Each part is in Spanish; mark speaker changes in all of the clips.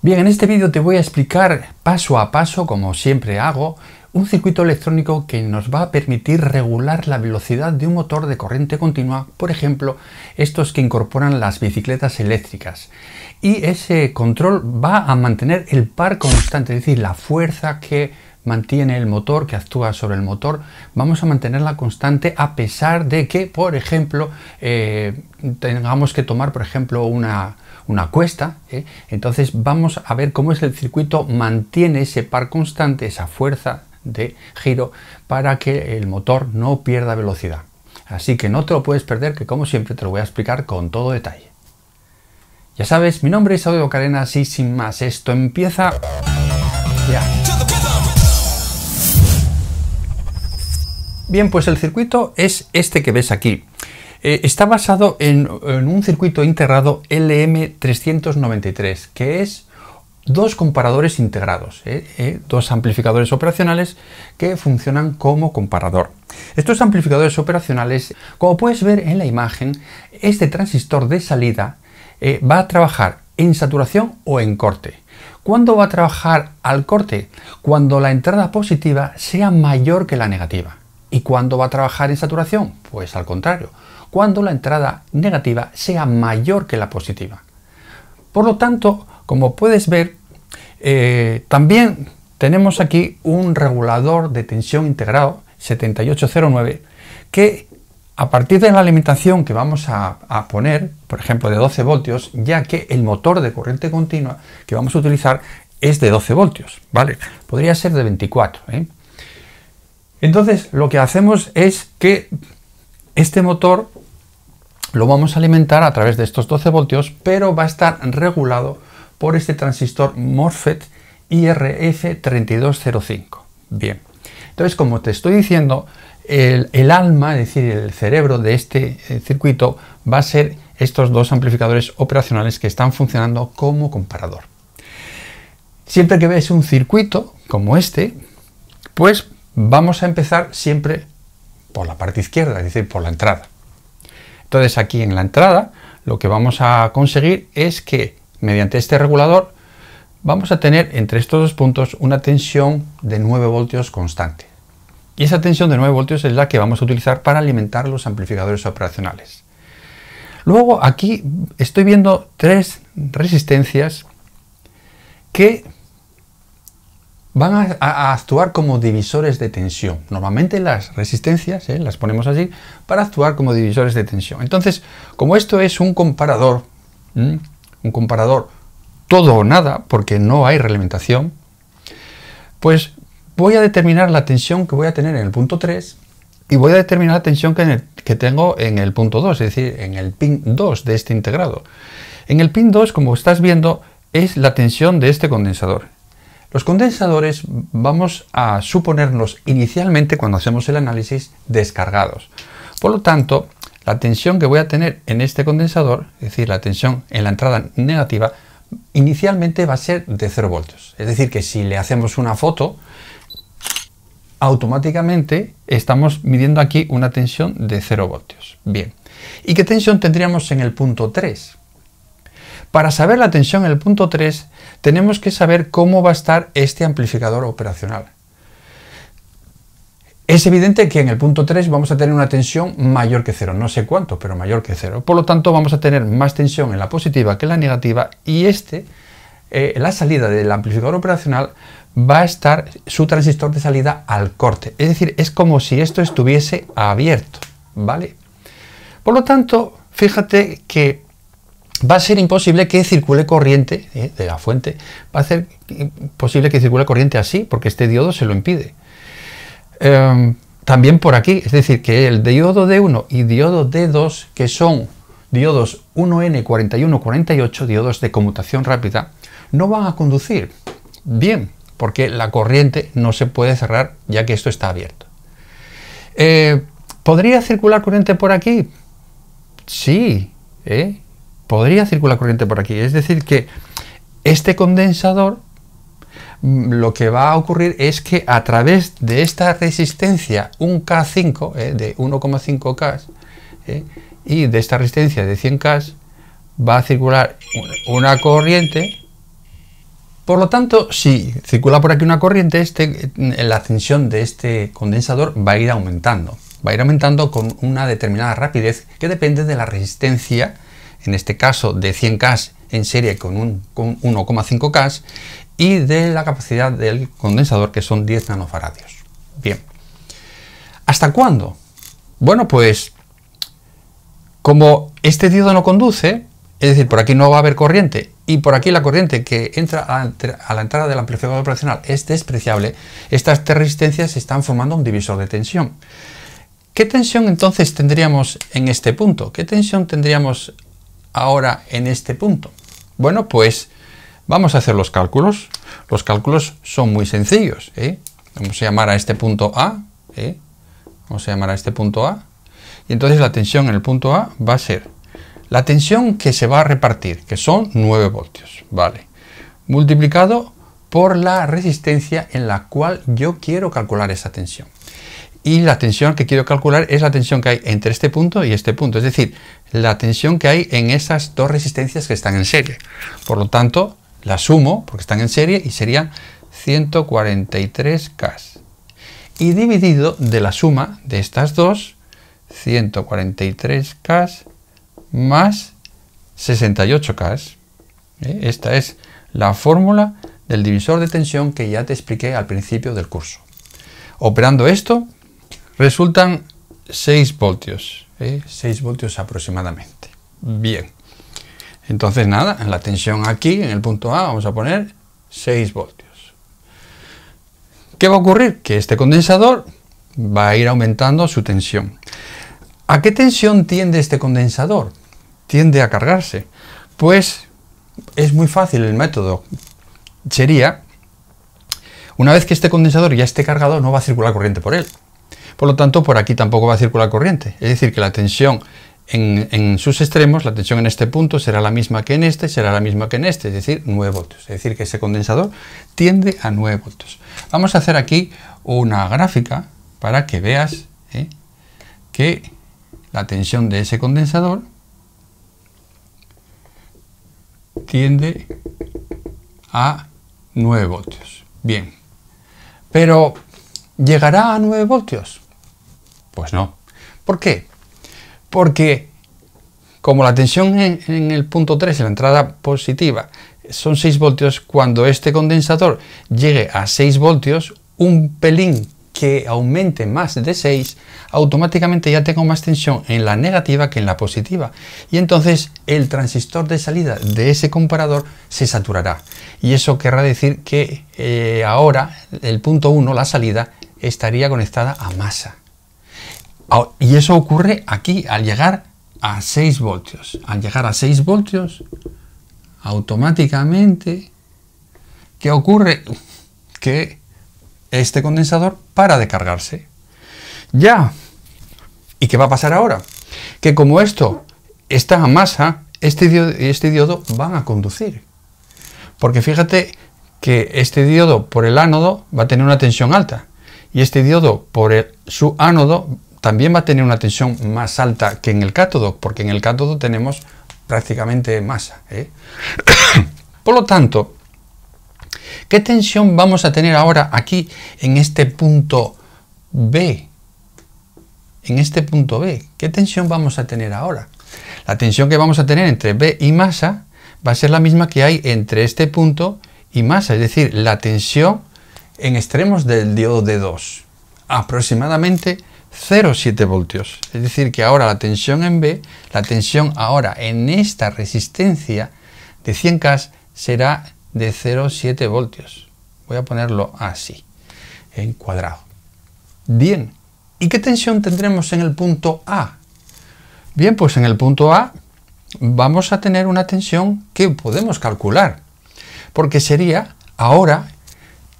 Speaker 1: Bien, en este vídeo te voy a explicar paso a paso, como siempre hago, un circuito electrónico que nos va a permitir regular la velocidad de un motor de corriente continua, por ejemplo, estos que incorporan las bicicletas eléctricas. Y ese control va a mantener el par constante, es decir, la fuerza que mantiene el motor, que actúa sobre el motor, vamos a mantenerla constante a pesar de que, por ejemplo, eh, tengamos que tomar, por ejemplo, una, una cuesta, ¿eh? entonces vamos a ver cómo es el circuito mantiene ese par constante, esa fuerza de giro, para que el motor no pierda velocidad. Así que no te lo puedes perder, que como siempre te lo voy a explicar con todo detalle. Ya sabes, mi nombre es Audio Carenas y sin más, esto empieza Bien, pues el circuito es este que ves aquí. Eh, está basado en, un circuito integrado LM393, que es dos comparadores integrados, eh, eh, dos amplificadores operacionales que funcionan como comparador. Estos amplificadores operacionales, como puedes ver en la imagen, este transistor de salida va a trabajar en saturación o en corte. ¿Cuándo va a trabajar al corte? Cuando la entrada positiva sea mayor que la negativa. ¿Y cuándo va a trabajar en saturación? Pues al contrario, cuando la entrada negativa sea mayor que la positiva. Por lo tanto, como puedes ver, eh, también tenemos aquí un regulador de tensión integrado 7809 que a partir de la alimentación que vamos a, poner, por ejemplo de 12 voltios, ya que el motor de corriente continua que vamos a utilizar es de 12 voltios, ¿vale? Podría ser de 24. ¿eh? Entonces lo que hacemos es que este motor lo vamos a alimentar a través de estos 12 voltios, pero va a estar regulado por este transistor MOSFET IRF3205. Bien, entonces como te estoy diciendo, el, alma, es decir, el cerebro de este eh, circuito va a ser estos dos amplificadores operacionales que están funcionando como comparador. Siempre que ves un circuito como este, pues vamos a empezar siempre por la parte izquierda, es decir, por la entrada. Entonces aquí en la entrada lo que vamos a conseguir es que mediante este regulador vamos a tener entre estos dos puntos una tensión de 9 voltios constante. Y esa tensión de 9 voltios es la que vamos a utilizar para alimentar los amplificadores operacionales. Luego aquí estoy viendo tres resistencias que van a, actuar como divisores de tensión. Normalmente las resistencias eh, las ponemos así para actuar como divisores de tensión. Entonces, como esto es un comparador, un comparador todo o nada, porque no hay reglamentación, pues voy a determinar la tensión que voy a tener en el punto 3 y voy a determinar la tensión que, que tengo en el punto 2, es decir, en el pin 2 de este integrado. En el pin 2, como estás viendo, es la tensión de este condensador. Los condensadores vamos a suponernos inicialmente cuando hacemos el análisis descargados. Por lo tanto, la tensión que voy a tener en este condensador, es decir, la tensión en la entrada negativa, inicialmente va a ser de 0 voltios. Es decir, que si le hacemos una foto, automáticamente estamos midiendo aquí una tensión de 0 voltios. Bien. ¿Y qué tensión tendríamos en el punto 3? Para saber la tensión en el punto 3, tenemos que saber cómo va a estar este amplificador operacional. Es evidente que en el punto 3 vamos a tener una tensión mayor que cero, no sé cuánto, pero mayor que cero. Por lo tanto, vamos a tener más tensión en la positiva que en la negativa y este, eh, la salida del amplificador operacional, va a estar su transistor de salida al corte. Es decir, es como si esto estuviese abierto, ¿vale? Por lo tanto, fíjate que va a ser imposible que circule corriente ¿eh? de la fuente. Va a ser posible que circule corriente así, porque este diodo se lo impide. Em, también por aquí, es decir, que el diodo D1 y diodo D2, que son diodos 1N4148, diodos de conmutación rápida, no van a conducir bien, porque la corriente no se puede cerrar ya que esto está abierto. Eh, ¿Podría circular corriente por aquí? Sí, ¿eh? podría circular corriente por aquí. Es decir, que este condensador mm, lo que va a ocurrir es que a través de esta resistencia un k 5 eh, de 1,5K eh, y de esta resistencia de 100K va a circular una corriente. Por lo tanto, si circula por aquí una corriente, este, eh, la tensión de este condensador va a ir aumentando. Va a ir aumentando con una determinada rapidez que depende de la resistencia en este caso de 100K en serie con, un, 1,5K, y de la capacidad del condensador, que son 10 nanofaradios. Bien. ¿Hasta cuándo? Bueno, pues como este diodo no conduce, es decir, por aquí no va a haber corriente y por aquí la corriente que entra a la entrada del amplificador operacional es despreciable, estas tres resistencias están formando un divisor de tensión. ¿Qué tensión entonces tendríamos en este punto? ¿Qué tensión tendríamos ahora en este punto? Bueno, pues vamos a hacer los cálculos. Los cálculos son muy sencillos. ¿eh? Vamos a llamar a este punto A. ¿eh? Vamos a llamar a este punto A. Y entonces la tensión en el punto A va a ser la tensión que se va a repartir, que son 9 voltios. Vale. Multiplicado por la resistencia en la cual yo quiero calcular esa tensión y la tensión que quiero calcular es la tensión que hay entre este punto y este punto, es decir, la tensión que hay en esas dos resistencias que están en serie. Por lo tanto, la sumo, porque están en serie, y serían 143 K. Y dividido de la suma de estas dos, 143 K más 68 K. ¿Eh? Esta es la fórmula del divisor de tensión que ya te expliqué al principio del curso. Operando esto, Resultan 6 voltios, 6 ¿eh? voltios aproximadamente. Bien. Entonces nada, en la tensión aquí, en el punto A, vamos a poner 6 voltios. ¿Qué va a ocurrir? Que este condensador va a ir aumentando su tensión. ¿A qué tensión tiende este condensador? Tiende a cargarse. Pues es muy fácil el método. Sería, una vez que este condensador ya esté cargado, no va a circular corriente por él. Por lo tanto, por aquí tampoco va a circular corriente. Es decir, que la tensión en, sus extremos, la tensión en este punto será la misma que en este, será la misma que en este, es decir, 9 voltios. Es decir, que ese condensador tiende a 9 voltios. Vamos a hacer aquí una gráfica para que veas ¿eh? que la tensión de ese condensador tiende a 9 voltios. Bien, pero ¿llegará a 9 voltios? Pues no. ¿Por qué? Porque como la tensión en, el punto 3, en la entrada positiva, son 6 voltios, cuando este condensador llegue a 6 voltios, un pelín que aumente más de 6, automáticamente ya tengo más tensión en la negativa que en la positiva. Y entonces el transistor de salida de ese comparador se saturará. Y eso querrá decir que eh, ahora el punto 1, la salida, estaría conectada a masa. Ah, y eso ocurre aquí, al llegar a 6 voltios. Al llegar a 6 voltios, automáticamente, ¿qué ocurre? Que este condensador para de cargarse. Ya. ¿Y qué va a pasar ahora? Que como esto está a masa, este diodo, este diodo van a conducir. Porque fíjate que este diodo por el ánodo va a tener una tensión alta y este diodo por su ánodo también va a tener una tensión más alta que en el cátodo, porque en el cátodo tenemos prácticamente masa. ¿eh? Por lo tanto, ¿qué tensión vamos a tener ahora aquí en este punto B? En este punto B, ¿qué tensión vamos a tener ahora? La tensión que vamos a tener entre B y masa va a ser la misma que hay entre este punto y masa, es decir, la tensión en extremos del diodo de 2, aproximadamente 0,7 voltios. Es decir, que ahora la tensión en B, la tensión ahora en esta resistencia de 100 K será de 0,7 voltios. Voy a ponerlo así, en cuadrado. Bien, ¿y qué tensión tendremos en el punto A? Bien, pues en el punto A vamos a tener una tensión que podemos calcular, porque sería ahora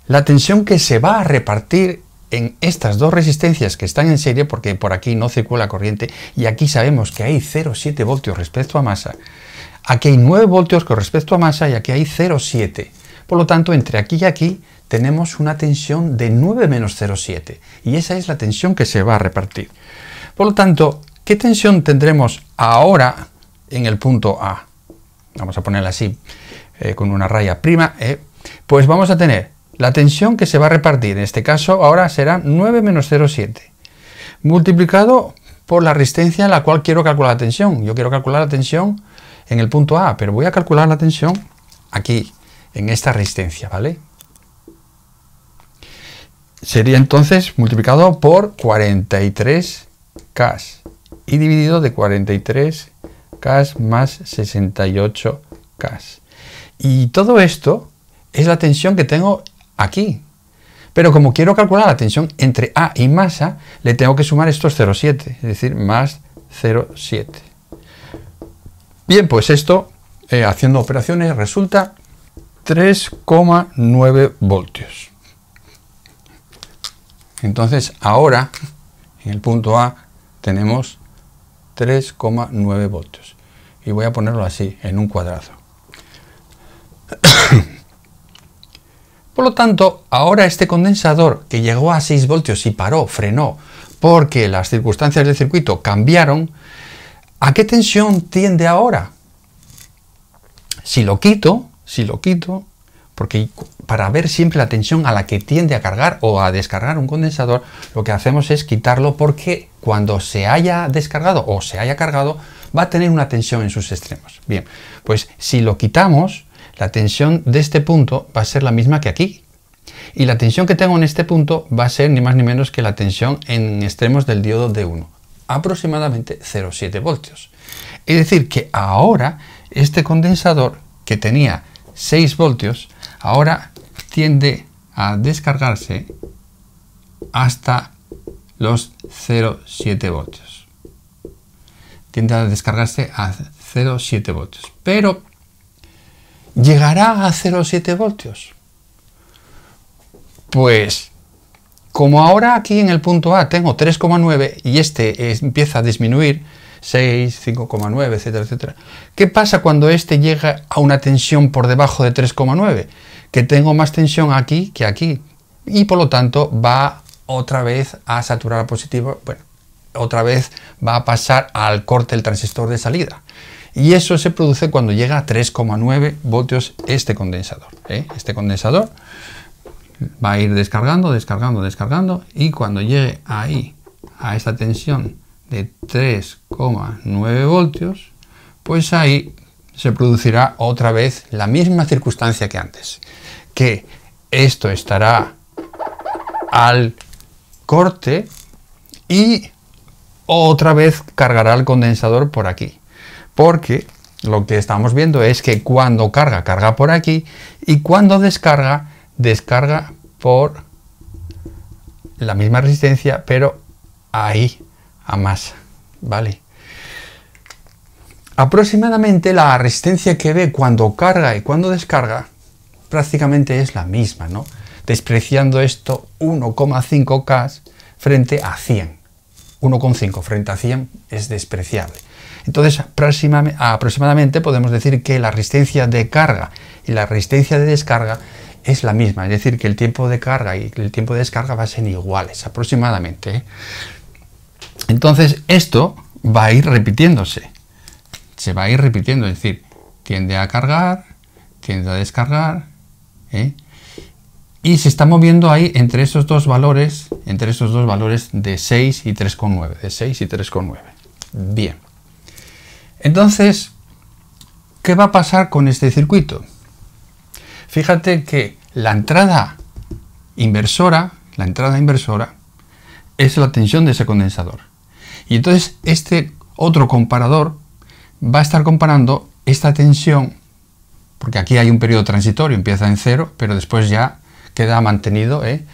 Speaker 1: la tensión que se va a repartir en estas dos resistencias que están en serie, porque por aquí no circula corriente, y aquí sabemos que hay 0,7 voltios respecto a masa, aquí hay 9 voltios con respecto a masa y aquí hay 0,7. Por lo tanto, entre aquí y aquí tenemos una tensión de 9 menos 0,7, y esa es la tensión que se va a repartir. Por lo tanto, ¿qué tensión tendremos ahora en el punto A? Vamos a ponerla así, eh, con una raya prima, eh. pues vamos a tener la tensión que se va a repartir en este caso ahora será 9 menos 0,7 multiplicado por la resistencia en la cual quiero calcular la tensión. Yo quiero calcular la tensión en el punto A, pero voy a calcular la tensión aquí, en esta resistencia, ¿vale? Sería entonces multiplicado por 43K y dividido de 43K más 68K. Y todo esto es la tensión que tengo aquí. Pero como quiero calcular la tensión entre A y masa, le tengo que sumar estos 0,7, es decir, más 0,7. Bien, pues esto, eh, haciendo operaciones, resulta 3,9 voltios. Entonces, ahora, en el punto A, tenemos 3,9 voltios. Y voy a ponerlo así, en un cuadrado. Por lo tanto, ahora este condensador que llegó a 6 voltios y paró, frenó, porque las circunstancias del circuito cambiaron, ¿a qué tensión tiende ahora? Si lo quito, si lo quito, porque para ver siempre la tensión a la que tiende a cargar o a descargar un condensador, lo que hacemos es quitarlo porque cuando se haya descargado o se haya cargado, va a tener una tensión en sus extremos. Bien, pues si lo quitamos, la tensión de este punto va a ser la misma que aquí. Y la tensión que tengo en este punto va a ser ni más ni menos que la tensión en extremos del diodo D1, aproximadamente 0,7 voltios. Es decir, que ahora este condensador que tenía 6 voltios, ahora tiende a descargarse hasta los 0,7 voltios. Tiende a descargarse a 0,7 voltios. Pero llegará a 0,7 voltios. Pues como ahora aquí en el punto A tengo 3,9 y este empieza a disminuir, 6, 5,9, etcétera, etcétera. ¿Qué pasa cuando este llega a una tensión por debajo de 3,9? Que tengo más tensión aquí que aquí. Y por lo tanto va otra vez a saturar positivo. Bueno, otra vez va a pasar al corte del transistor de salida y eso se produce cuando llega a 3,9 voltios este condensador. ¿eh? Este condensador va a ir descargando, descargando, descargando y cuando llegue ahí a esta tensión de 3,9 voltios, pues ahí se producirá otra vez la misma circunstancia que antes, que esto estará al corte y otra vez cargará el condensador por aquí porque lo que estamos viendo es que cuando carga, carga por aquí y cuando descarga, descarga por la misma resistencia, pero ahí a más, ¿vale? Aproximadamente la resistencia que ve cuando carga y cuando descarga prácticamente es la misma, ¿no? Despreciando esto 1,5K frente a 100. 1,5 frente a 100 es despreciable. Entonces, aproximadamente podemos decir que la resistencia de carga y la resistencia de descarga es la misma, es decir, que el tiempo de carga y el tiempo de descarga va a ser iguales aproximadamente. ¿eh? Entonces, esto va a ir repitiéndose, se va a ir repitiendo, es decir, tiende a cargar, tiende a descargar, ¿eh? y se está moviendo ahí entre esos dos valores, entre esos dos valores de 6 y 3,9, de 6 y 3,9. Bien. Entonces, ¿qué va a pasar con este circuito? Fíjate que la entrada inversora, la entrada inversora, es la tensión de ese condensador. Y entonces este otro comparador va a estar comparando esta tensión, porque aquí hay un periodo transitorio, empieza en cero, pero después ya queda mantenido ¿eh?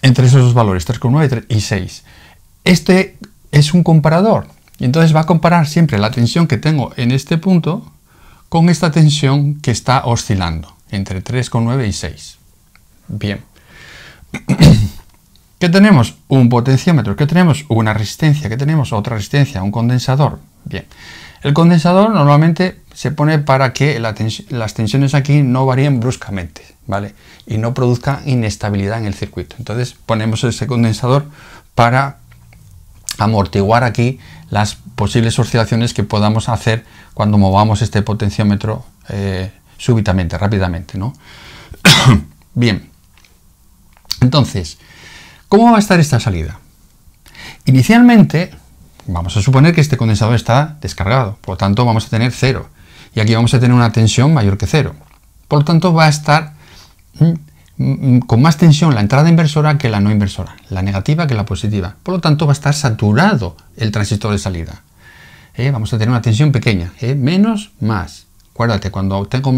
Speaker 1: entre esos dos valores, 3,9 y 6. Este es un comparador, y entonces va a comparar siempre la tensión que tengo en este punto con esta tensión que está oscilando entre 3,9 y 6. Bien. ¿Qué tenemos? Un potenciómetro, ¿qué tenemos? Una resistencia, ¿qué tenemos? Otra resistencia, un condensador. Bien. El condensador normalmente se pone para que las tensiones aquí no varíen bruscamente, ¿vale? Y no produzca inestabilidad en el circuito. Entonces ponemos ese condensador para amortiguar aquí las posibles oscilaciones que podamos hacer cuando movamos este potenciómetro eh, súbitamente, rápidamente. ¿no? Bien, entonces, ¿cómo va a estar esta salida? Inicialmente, vamos a suponer que este condensador está descargado, por lo tanto vamos a tener cero. Y aquí vamos a tener una tensión mayor que cero. Por lo tanto, va a estar mm, Mm, con más tensión la entrada inversora que la no inversora, la negativa que la positiva. Por lo tanto, va a estar saturado el transistor de salida. Eh, vamos a tener una tensión pequeña, eh, menos, más. Acuérdate, cuando tengo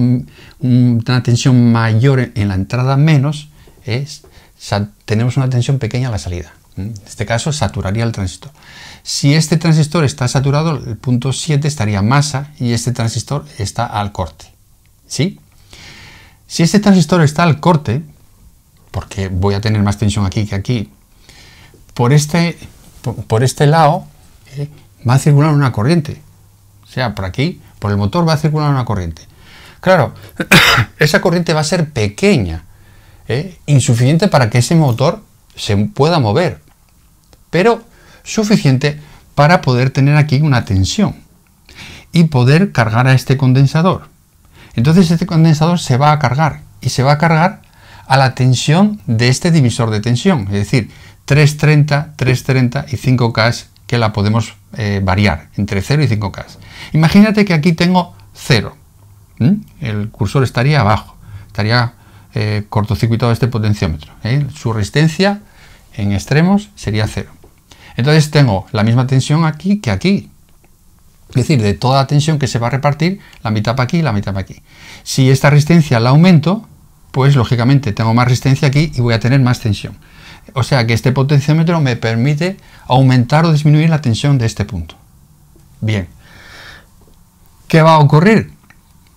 Speaker 1: una tensión mayor en la entrada, menos, es, eh, tenemos una tensión pequeña en la salida. Mm, en este caso, saturaría el transistor. Si este transistor está saturado, el punto 7 estaría masa y este transistor está al corte. ¿Sí? Si este transistor está al corte, porque voy a tener más tensión aquí que aquí, por este, por este lado eh, va a circular una corriente. O sea, por aquí, por el motor va a circular una corriente. Claro, esa corriente va a ser pequeña, eh, insuficiente para que ese motor se pueda mover, pero suficiente para poder tener aquí una tensión y poder cargar a este condensador. Entonces este condensador se va a cargar y se va a cargar a la tensión de este divisor de tensión, es decir, 330, 330 y 5K que la podemos eh, variar entre 0 y 5K. Imagínate que aquí tengo 0. El cursor estaría abajo, estaría eh, cortocircuitado este potenciómetro. ¿eh? Su resistencia en extremos sería 0. Entonces tengo la misma tensión aquí que aquí, es decir, de toda la tensión que se va a repartir, la mitad para aquí y la mitad para aquí. Si esta resistencia la aumento, pues lógicamente tengo más resistencia aquí y voy a tener más tensión. O sea que este potenciómetro me permite aumentar o disminuir la tensión de este punto. Bien. ¿Qué va a ocurrir?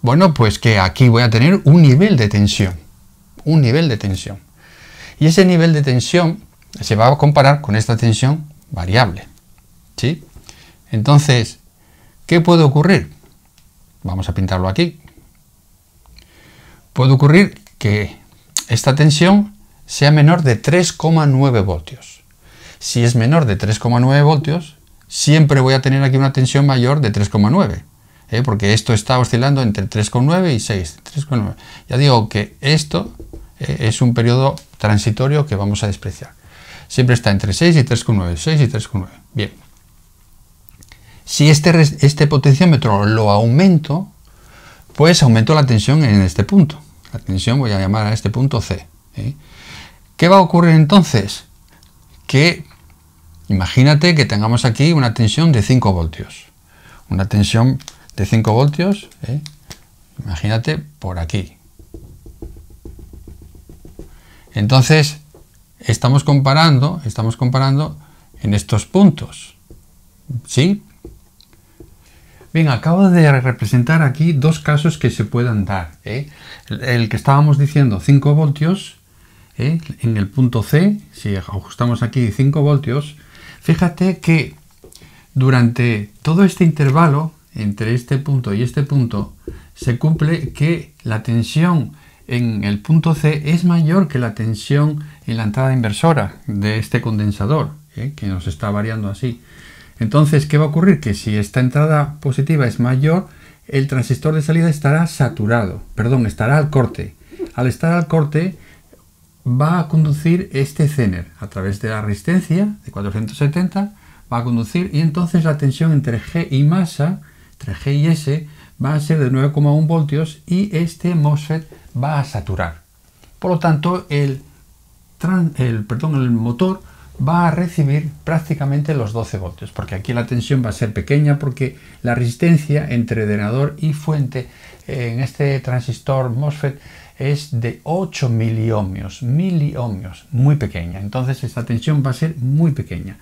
Speaker 1: Bueno, pues que aquí voy a tener un nivel de tensión. Un nivel de tensión. Y ese nivel de tensión se va a comparar con esta tensión variable. ¿Sí? Entonces, ¿Qué puede ocurrir? Vamos a pintarlo aquí. Puede ocurrir que esta tensión sea menor de 3,9 voltios. Si es menor de 3,9 voltios, siempre voy a tener aquí una tensión mayor de 3,9. ¿eh? Porque esto está oscilando entre 3,9 y 6. Ya digo que esto eh, es un periodo transitorio que vamos a despreciar. Siempre está entre 6 y 3,9. 6 y 3,9. Bien. Si este, este potenciómetro lo aumento, pues aumento la tensión en este punto. La tensión voy a llamar a este punto C. ¿eh? ¿Qué va a ocurrir entonces? Que imagínate que tengamos aquí una tensión de 5 voltios. Una tensión de 5 voltios, ¿eh? imagínate por aquí. Entonces, estamos comparando, estamos comparando en estos puntos. ¿Sí? Bien, acabo de representar aquí dos casos que se puedan dar. ¿eh? El, que estábamos diciendo 5 voltios, ¿eh? en el punto C, si ajustamos aquí 5 voltios, fíjate que durante todo este intervalo, entre este punto y este punto, se cumple que la tensión en el punto C es mayor que la tensión en la entrada inversora de este condensador, ¿eh? que nos está variando así. Entonces, ¿qué va a ocurrir? Que si esta entrada positiva es mayor, el transistor de salida estará saturado, perdón, estará al corte. Al estar al corte, va a conducir este zener a través de la resistencia de 470, va a conducir y entonces la tensión entre G y masa, entre G y S, va a ser de 9,1 voltios y este MOSFET va a saturar. Por lo tanto, el, el, perdón, el motor va a recibir prácticamente los 12 voltios, porque aquí la tensión va a ser pequeña porque la resistencia entre drenador y fuente eh, en este transistor MOSFET es de 8 miliohmios, miliohmios, muy pequeña. Entonces esta tensión va a ser muy pequeña.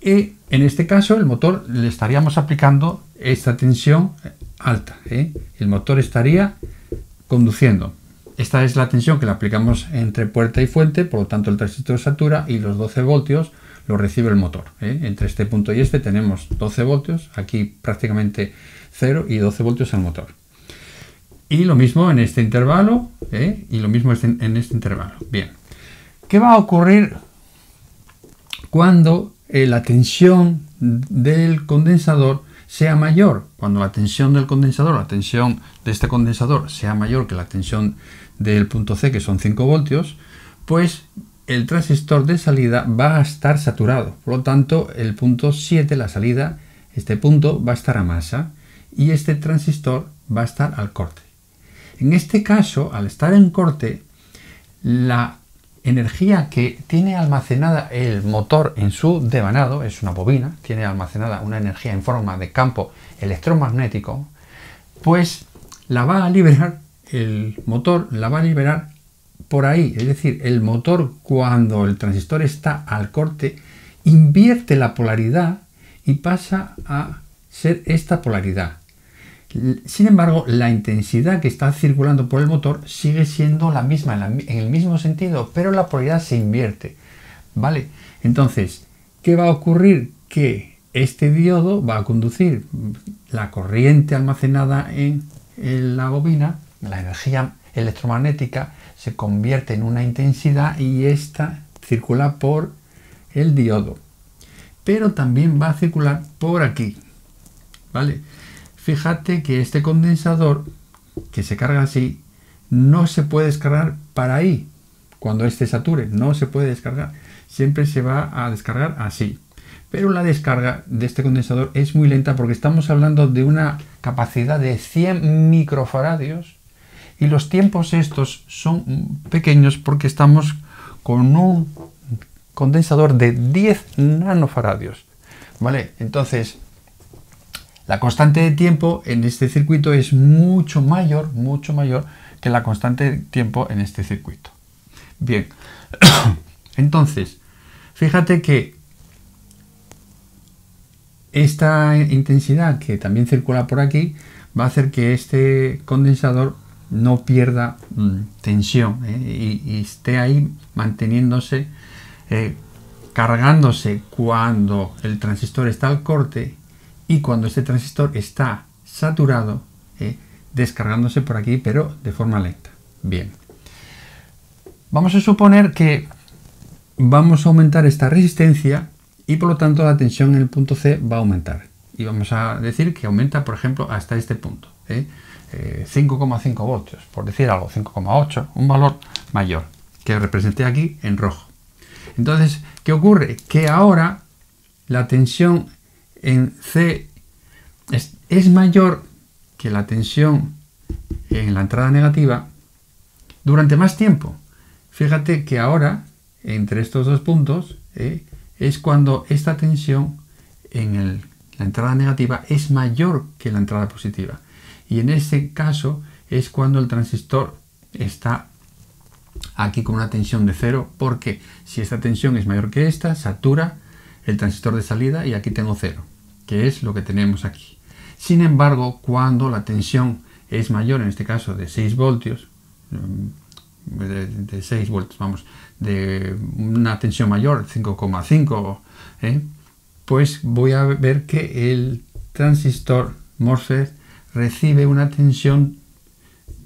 Speaker 1: Y en este caso el motor le estaríamos aplicando esta tensión alta. ¿eh? El motor estaría conduciendo. Esta es la tensión que la aplicamos entre puerta y fuente, por lo tanto el transistor satura y los 12 voltios lo recibe el motor. ¿eh? Entre este punto y este tenemos 12 voltios, aquí prácticamente 0 y 12 voltios al motor. Y lo mismo en este intervalo, ¿eh? y lo mismo este- en este intervalo. Bien, ¿qué va a ocurrir cuando eh, la tensión del condensador sea mayor? Cuando la tensión del condensador, la tensión de este condensador sea mayor que la tensión del punto C, que son 5 voltios, pues el transistor de salida va a estar saturado. Por lo tanto, el punto 7, la salida, este punto va a estar a masa y este transistor va a estar al corte. En este caso, al estar en corte, la energía que tiene almacenada el motor en su devanado, es una bobina, tiene almacenada una energía en forma de campo electromagnético, pues la va a liberar el motor la va a liberar por ahí. Es decir, el motor cuando el transistor está al corte invierte la polaridad y pasa a ser esta polaridad. Sin embargo, la intensidad que está circulando por el motor sigue siendo la misma, en, el mismo sentido, pero la polaridad se invierte. ¿Vale? Entonces, ¿qué va a ocurrir? Que este diodo va a conducir la corriente almacenada en la bobina la energía electromagnética se convierte en una intensidad y esta circula por el diodo. Pero también va a circular por aquí. ¿Vale? Fíjate que este condensador que se carga así no se puede descargar para ahí cuando este sature, no se puede descargar. Siempre se va a descargar así. Pero la descarga de este condensador es muy lenta porque estamos hablando de una capacidad de 100 microfaradios y los tiempos estos son pequeños porque estamos con un condensador de 10 nanofaradios. ¿Vale? Entonces, la constante de tiempo en este circuito es mucho mayor, mucho mayor que la constante de tiempo en este circuito. Bien, entonces, fíjate que esta intensidad que también circula por aquí va a hacer que este condensador no pierda mm, tensión eh, y, esté ahí manteniéndose, eh, cargándose cuando el transistor está al corte y cuando este transistor está saturado, eh, descargándose por aquí, pero de forma lenta. Bien. Vamos a suponer que vamos a aumentar esta resistencia y por lo tanto la tensión en el punto C va a aumentar. Y vamos a decir que aumenta, por ejemplo, hasta este punto. 5,5 eh, voltios, por decir algo, 5,8, un valor mayor, que representé aquí en rojo. Entonces, ¿qué ocurre? Que ahora la tensión en C es, mayor que la tensión en la entrada negativa durante más tiempo. Fíjate que ahora, entre estos dos puntos, eh, es cuando esta tensión en la entrada negativa es mayor que la entrada positiva y en ese caso es cuando el transistor está aquí con una tensión de cero porque si esta tensión es mayor que esta, satura el transistor de salida y aquí tengo cero, que es lo que tenemos aquí. Sin embargo, cuando la tensión es mayor, en este caso de 6 voltios, mm, de, 6 voltios, vamos, de una tensión mayor, 5,5, ¿eh? pues voy a ver que el transistor MOSFET recibe una tensión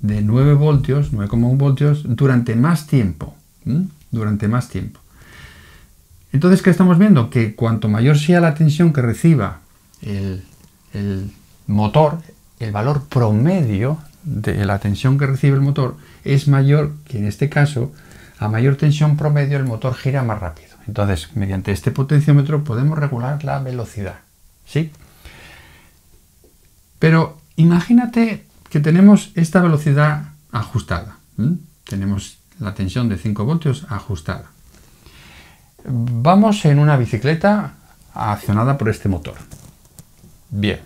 Speaker 1: de 9 voltios, 9,1 voltios, durante más tiempo. Durante más tiempo. Entonces, ¿qué estamos viendo? Que cuanto mayor sea la tensión que reciba el, el motor, el valor promedio de la tensión que recibe el motor es mayor que en este caso, a mayor tensión promedio el motor gira más rápido. Entonces, mediante este potenciómetro podemos regular la velocidad. ¿Sí? Pero Imagínate que tenemos esta velocidad ajustada. Tenemos la tensión de 5 voltios ajustada. Vamos en una bicicleta accionada por este motor. Bien.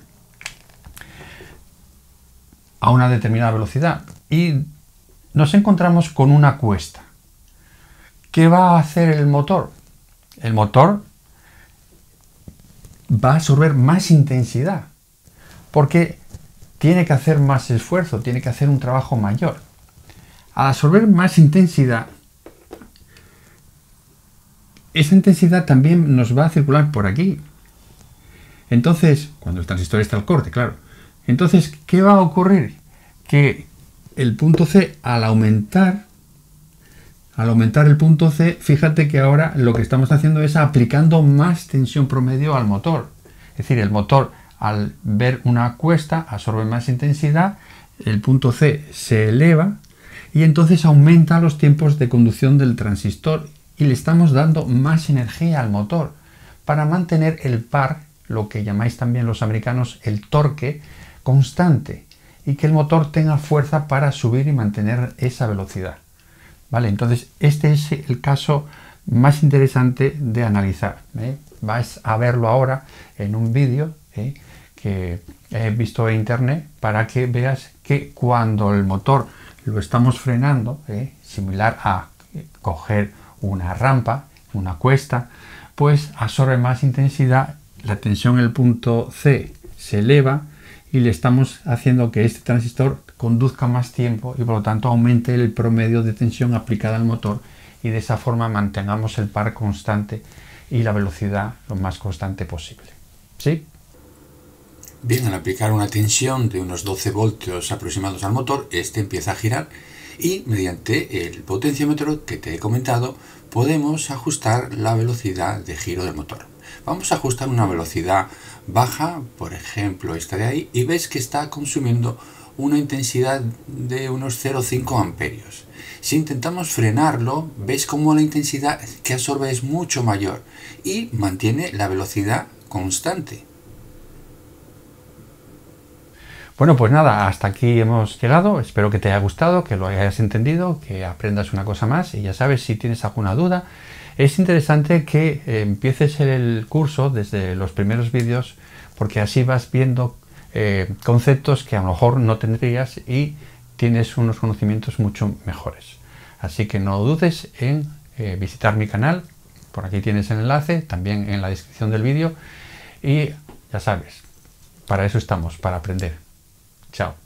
Speaker 1: A una determinada velocidad. Y nos encontramos con una cuesta. ¿Qué va a hacer el motor? El motor va a absorber más intensidad. Porque tiene que hacer más esfuerzo, tiene que hacer un trabajo mayor. Al absorber más intensidad, esa intensidad también nos va a circular por aquí. Entonces, cuando el transistor está al corte, claro. Entonces, ¿qué va a ocurrir? Que el punto C, al aumentar, al aumentar el punto C, fíjate que ahora lo que estamos haciendo es aplicando más tensión promedio al motor. Es decir, el motor al ver una cuesta absorbe más intensidad, el punto C se eleva y entonces aumenta los tiempos de conducción del transistor y le estamos dando más energía al motor para mantener el par, lo que llamáis también los americanos el torque, constante y que el motor tenga fuerza para subir y mantener esa velocidad. Vale, entonces este es el caso más interesante de analizar. ¿eh? Vais a verlo ahora en un vídeo ¿eh? que he visto en internet para que veas que cuando el motor lo estamos frenando, ¿eh? similar a coger una rampa, una cuesta, pues absorbe más intensidad, la tensión en el punto C se eleva y le estamos haciendo que este transistor conduzca más tiempo y por lo tanto aumente el promedio de tensión aplicada al motor y de esa forma mantengamos el par constante y la velocidad lo más constante posible. ¿Sí? Bien, al aplicar una tensión de unos 12 voltios aproximados al motor, este empieza a girar y mediante el potenciómetro que te he comentado podemos ajustar la velocidad de giro del motor. Vamos a ajustar una velocidad baja, por ejemplo esta de ahí, y ves que está consumiendo una intensidad de unos 0,5 amperios. Si intentamos frenarlo, ves como la intensidad que absorbe es mucho mayor y mantiene la velocidad constante. Bueno, pues nada, hasta aquí hemos llegado. Espero que te haya gustado, que lo hayas entendido, que aprendas una cosa más. Y ya sabes, si tienes alguna duda, es interesante que eh, empieces el curso desde los primeros vídeos, porque así vas viendo eh, conceptos que a lo mejor no tendrías y tienes unos conocimientos mucho mejores. Así que no dudes en eh, visitar mi canal. Por aquí tienes el enlace, también en la descripción del vídeo. Y ya sabes, para eso estamos, para aprender. Tchau.